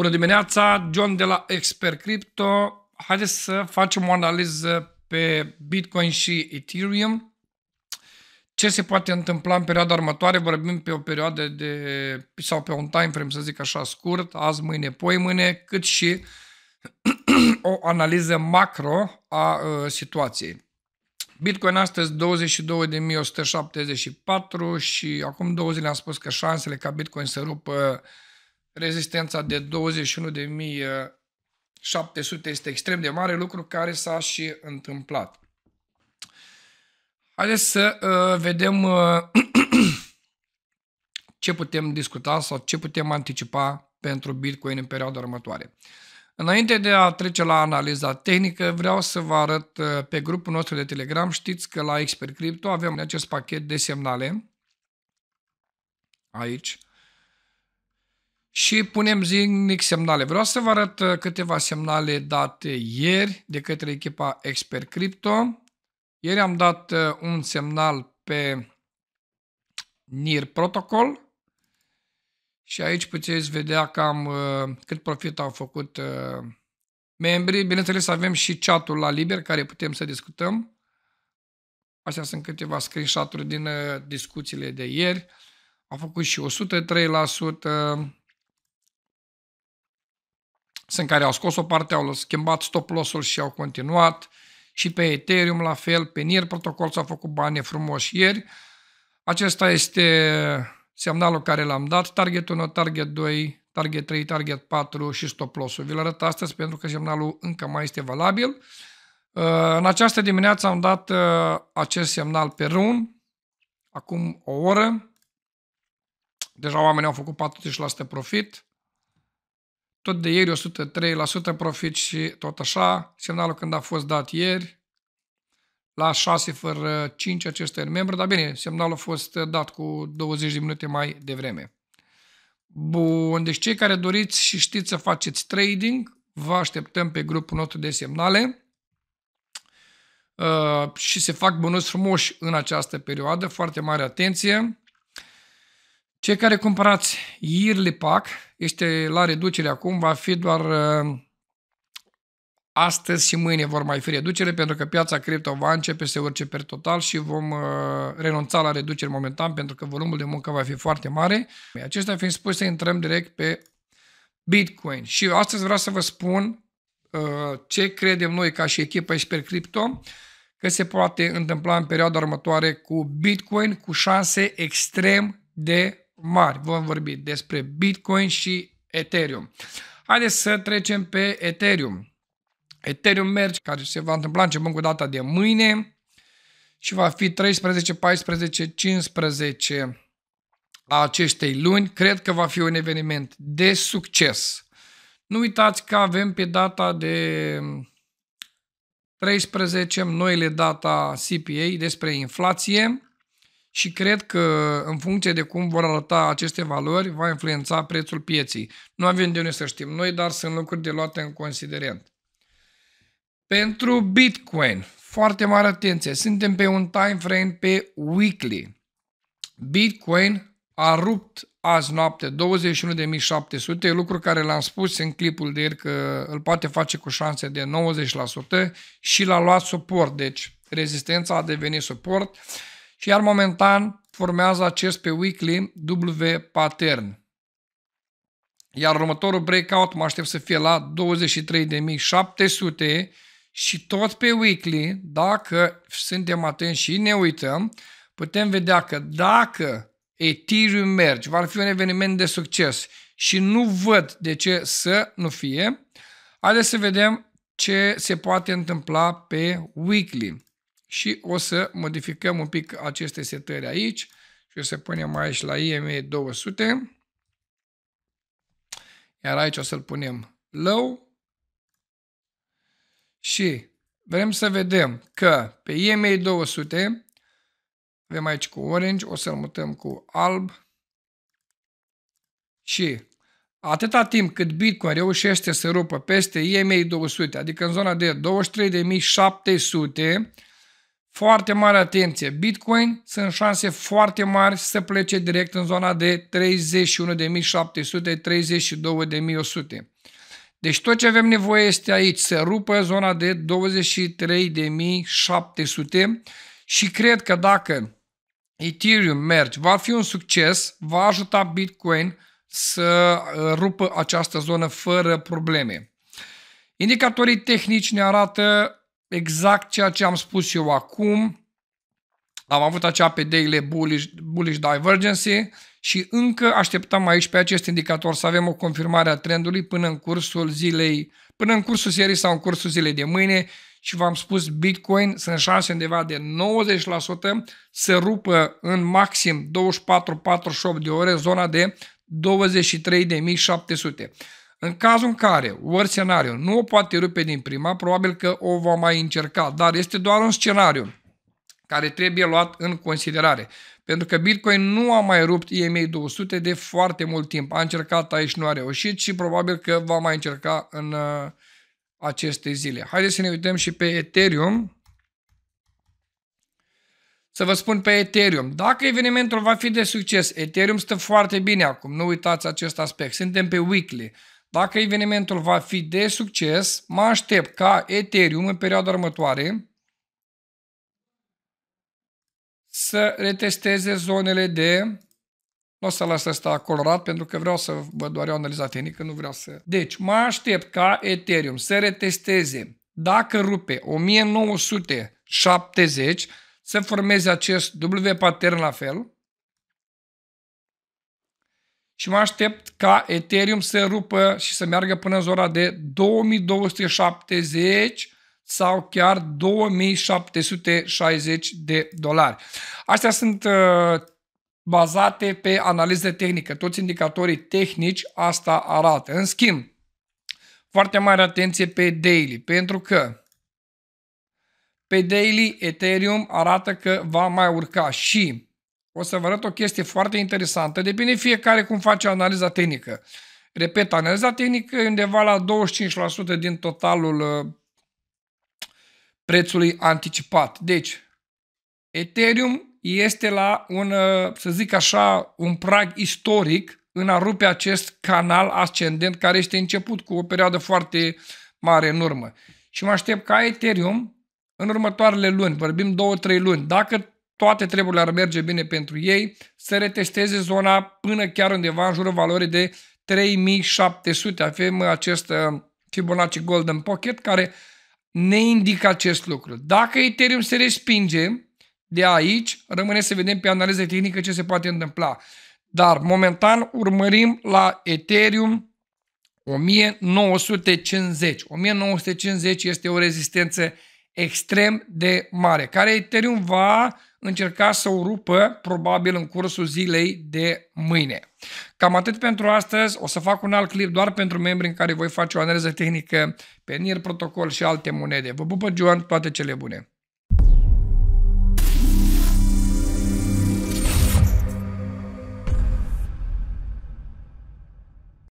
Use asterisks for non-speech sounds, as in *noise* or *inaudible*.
Bună dimineața, John de la Expert Crypto. Haideți să facem o analiză pe Bitcoin și Ethereum. Ce se poate întâmpla în perioada următoare? Vorbim pe o perioadă de, sau pe un time frame, să zic așa, scurt, azi, mâine, poi mâine, cât și *clears throat* o analiză macro a uh, situației. Bitcoin astăzi 22.174 și acum două zile am spus că șansele ca Bitcoin să rupă uh, rezistența de 21.700 este extrem de mare, lucru care s-a și întâmplat. Haideți să uh, vedem uh, *clears throat* ce putem discuta sau ce putem anticipa pentru Bitcoin în perioada următoare. Înainte de a trece la analiza tehnică, vreau să vă arăt uh, pe grupul nostru de Telegram. Știți că la Expert Crypto avem acest pachet de semnale aici și punem zilnic semnale. Vreau să vă arăt uh, câteva semnale date ieri de către echipa Expert Crypto. Ieri am dat uh, un semnal pe NIR Protocol și aici puteți vedea cam uh, cât profit au făcut membrii. Bineînțeles avem și chatul la liber care putem să discutăm. Astea sunt câteva screenshot-uri din discuțiile de ieri. A făcut și 103%, sunt care au scos o parte, au schimbat stop loss-ul și au continuat. Și pe Ethereum la fel, pe NIR protocol s-a făcut bani frumoși ieri. Acesta este semnalul care l-am dat, target 1, target 2, target 3, target 4 și stop loss-ul. Vi-l arăt astăzi pentru că semnalul încă mai este valabil. Uh, în această dimineață am dat uh, acest semnal pe RUN, acum o oră. Deja oamenii au făcut 40% profit tot de ieri 103% profit și tot așa, semnalul când a fost dat ieri, la 6 fără 5 acesta în membru, dar bine, semnalul a fost dat cu 20 de minute mai devreme. Bun, deci cei care doriți și știți să faceți trading, vă așteptăm pe grupul nostru de semnale uh, și se fac bonus frumoși în această perioadă, foarte mare atenție. Cei care cumpărați yearly pack, este la reducere acum, va fi doar uh, astăzi și mâine vor mai fi reducere pentru că piața cripto va începe să urce per total și vom uh, renunța la reduceri momentan pentru că volumul de muncă va fi foarte mare. Acestea fiind spuse, intrăm direct pe Bitcoin. Și astăzi vreau să vă spun uh, ce credem noi ca și echipă Expert cripto, că se poate întâmpla în perioada următoare cu Bitcoin cu șanse extrem de mari. Vom vorbi despre Bitcoin și Ethereum. Haideți să trecem pe Ethereum. Ethereum Merge, care se va întâmpla începând cu data de mâine și va fi 13, 14, 15 a acestei luni. Cred că va fi un eveniment de succes. Nu uitați că avem pe data de 13 noile data CPA despre inflație și cred că în funcție de cum vor arăta aceste valori, va influența prețul pieții. Nu avem de unde să știm noi, dar sunt lucruri de luate în considerent. Pentru Bitcoin, foarte mare atenție, suntem pe un time frame pe weekly. Bitcoin a rupt azi noapte 21.700, lucru care l-am spus în clipul de ieri că îl poate face cu șanse de 90% și l-a luat suport, deci rezistența a devenit suport. Uh, și iar momentan formează acest pe weekly W pattern. Iar următorul breakout mă aștept să fie la 23.700 și tot pe weekly, dacă suntem atenți și ne uităm, putem vedea că dacă Ethereum merge, va fi un eveniment de succes și nu văd de ce să nu fie, haideți să vedem ce se poate întâmpla pe weekly și o să modificăm un pic aceste setări aici și o să punem aici la IME 200 iar aici o să-l punem low și vrem să vedem că pe IME 200 avem aici cu orange, o să-l mutăm cu alb și atâta timp cât Bitcoin reușește să rupă peste EMA 200, adică în zona de 23.700, foarte mare atenție, Bitcoin sunt șanse foarte mari să plece direct în zona de 31.700-32.100. Deci tot ce avem nevoie este aici să rupă zona de 23.700 și cred că dacă Ethereum merge, va fi un succes, va ajuta Bitcoin să uh, rupă această zonă fără probleme. Indicatorii tehnici ne arată exact ceea ce am spus eu acum. Am avut acea pe daily bullish, bullish divergency și încă așteptăm aici pe acest indicator să avem o confirmare a trendului până în cursul zilei, până în cursul serii sau în cursul zilei de mâine și v-am spus Bitcoin sunt șanse undeva de 90% să rupă în maxim 24-48 de ore zona de 23.700. În cazul în care, ori scenariu, nu o poate rupe din prima, probabil că o va mai încerca, dar este doar un scenariu care trebuie luat în considerare. Pentru că Bitcoin nu a mai rupt EMA 200 de foarte mult timp. A încercat aici, nu a reușit și probabil că va mai încerca în uh, aceste zile. Haideți să ne uităm și pe Ethereum. Să vă spun pe Ethereum. Dacă evenimentul va fi de succes, Ethereum stă foarte bine acum. Nu uitați acest aspect. Suntem pe weekly. Dacă evenimentul va fi de succes, mă aștept ca Ethereum în perioada următoare să retesteze zonele de nu o să las asta colorat pentru că vreau să vă doar o analiză tehnică, nu vreau să... Deci, mă aștept ca Ethereum să retesteze dacă rupe 1970 să formeze acest W pattern la fel și mă aștept ca Ethereum să rupă și să meargă până în zona de 2270 sau chiar 2760 de dolari. Astea sunt uh, bazate pe analiză tehnică. Toți indicatorii tehnici asta arată. În schimb, foarte mare atenție pe daily, pentru că pe daily Ethereum arată că va mai urca și o să vă arăt o chestie foarte interesantă. Depinde fiecare cum face analiza tehnică. Repet, analiza tehnică e undeva la 25% din totalul uh, prețului anticipat. Deci, Ethereum este la un, uh, să zic așa, un prag istoric în a rupe acest canal ascendent care este început cu o perioadă foarte mare în urmă. Și mă aștept ca Ethereum în următoarele luni, vorbim 2-3 luni, dacă toate treburile ar merge bine pentru ei, să retesteze zona până chiar undeva în jurul valorii de 3700. Avem acest uh, Fibonacci Golden Pocket care ne indică acest lucru. Dacă Ethereum se respinge de aici, rămâne să vedem pe analiză tehnică ce se poate întâmpla. Dar momentan urmărim la Ethereum 1950. 1950 este o rezistență extrem de mare, care Ethereum va încerca să o rupă probabil în cursul zilei de mâine. Cam atât pentru astăzi. O să fac un alt clip doar pentru membri în care voi face o analiză tehnică pe NIR, protocol și alte monede. Vă pupă, John, toate cele bune!